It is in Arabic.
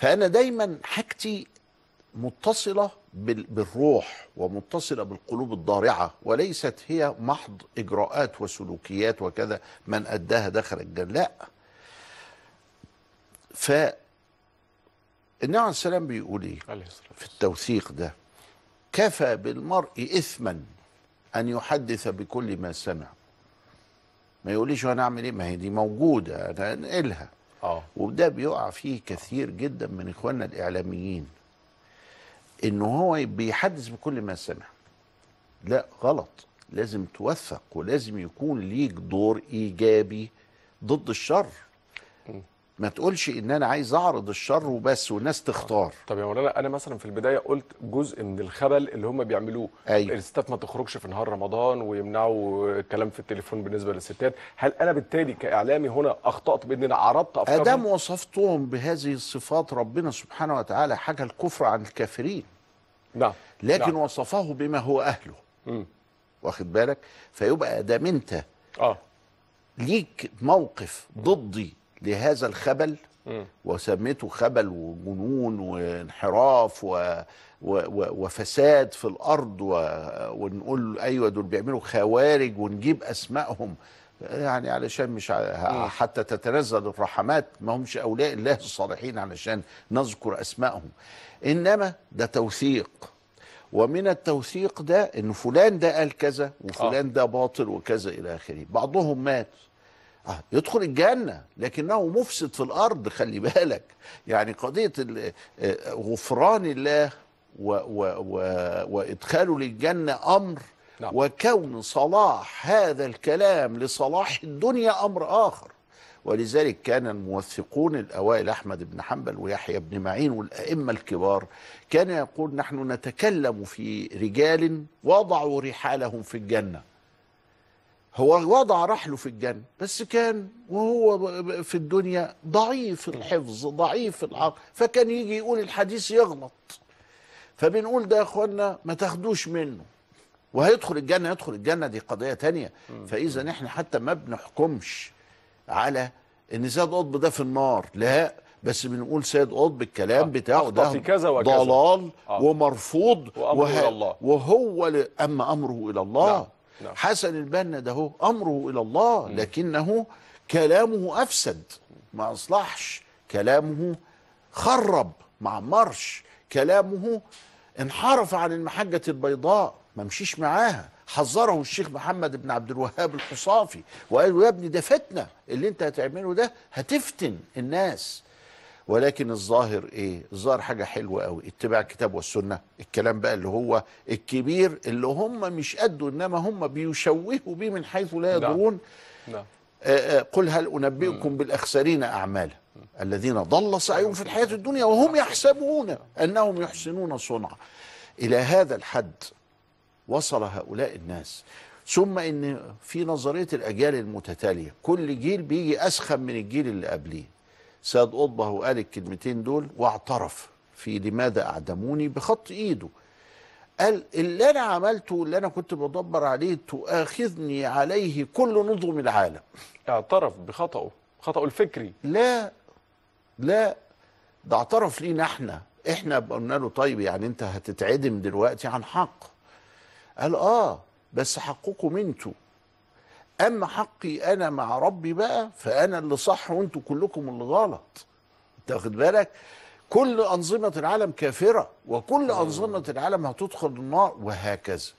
فانا دايما حاجتي متصله بالروح ومتصله بالقلوب الضارعه وليست هي محض اجراءات وسلوكيات وكذا من اداها دخل الجنه لا ف النبي عليه السلام بيقول ايه في التوثيق ده كفى بالمرء اثما ان يحدث بكل ما سمع ما يقوليش وانا اعمل ايه ما هي دي موجوده انا انقلها آه. وده بيقع فيه كثير جدا من اخواننا الاعلاميين ان هو بيحدث بكل ما سمع لا غلط لازم توثق ولازم يكون ليك دور ايجابي ضد الشر ما تقولش ان انا عايز اعرض الشر وبس والناس تختار طب يا مولانا انا مثلا في البدايه قلت جزء من الخبل اللي هم بيعملوه أيوة. الستات ما تخرجش في نهار رمضان ويمنعوا الكلام في التليفون بالنسبه للستات هل انا بالتالي كاعلامي هنا اخطات بان انا عرضت افكارهم ادام وصفتهم بهذه الصفات ربنا سبحانه وتعالى حاجة الكفر عن الكافرين نعم لكن نعم. وصفه بما هو اهله م. واخد بالك فيبقى ادام انت اه ليك موقف ضدي لهذا الخبل وسميته خبل وجنون وانحراف و و و وفساد في الارض و ونقول ايوه دول بيعملوا خوارج ونجيب اسمائهم يعني علشان مش حتى تتنزل الرحمات ما همش اولياء الله الصالحين علشان نذكر اسمائهم انما ده توثيق ومن التوثيق ده ان فلان ده قال كذا وفلان آه. ده باطل وكذا الى اخره بعضهم مات آه، يدخل الجنة لكنه مفسد في الأرض خلي بالك يعني قضية آه، غفران الله و و و وإدخاله للجنة أمر نعم. وكون صلاح هذا الكلام لصلاح الدنيا أمر آخر ولذلك كان الموثقون الأوائل أحمد بن حنبل ويحيى بن معين والأئمة الكبار كان يقول نحن نتكلم في رجال وضعوا رحالهم في الجنة هو وضع رحله في الجنة بس كان وهو في الدنيا ضعيف الحفظ ضعيف العقل فكان يجي يقول الحديث يغلط فبنقول ده يا اخوانا ما تاخدوش منه وهيدخل الجنة يدخل الجنة دي قضية تانية فإذا احنا حتى ما بنحكمش على ان سيد قطب ده في النار لا بس بنقول سيد قطب الكلام آه. بتاعه ده كذا وكذا. ضلال آه. ومرفوض وأمره وه... إلى الله. وهو ل... اما امره الى الله نعم. نعم. حسن البنا ده هو أمره إلى الله لكنه كلامه أفسد ما أصلحش كلامه خرب ما عمرش كلامه انحرف عن المحجة البيضاء ما مشيش معاها حذره الشيخ محمد بن عبد الوهاب الحصافي وقال له يا ابني ده فتنة اللي انت هتعمله ده هتفتن الناس ولكن الظاهر ايه الظاهر حاجه حلوه قوي اتباع الكتاب والسنه الكلام بقى اللي هو الكبير اللي هم مش قدوا انما هم بيشوهوا بيه من حيث لا يدرون نعم, نعم. آه، آه، قل هل انبئكم بالاخسرين اعمالا الذين ضل سعيهم في الحياه الدنيا وهم نعم. يحسبون انهم يحسنون صنعا الى هذا الحد وصل هؤلاء الناس ثم ان في نظريه الاجيال المتتاليه كل جيل بيجي اسخن من الجيل اللي قبليه سيد قطبه قال الكلمتين دول واعترف في لماذا أعدموني بخط إيده قال اللي أنا عملته اللي أنا كنت بدبر عليه تؤاخذني عليه كل نظم العالم اعترف بخطأه خطأه الفكري لا لا ده اعترف لينا احنا احنا قلنا له طيب يعني انت هتتعدم دلوقتي عن حق قال اه بس حقكم انتوا اما حقي انا مع ربي بقى فانا اللي صح وانتوا كلكم اللي غلط انت واخد بالك كل انظمه العالم كافره وكل آه. انظمه العالم هتدخل النار وهكذا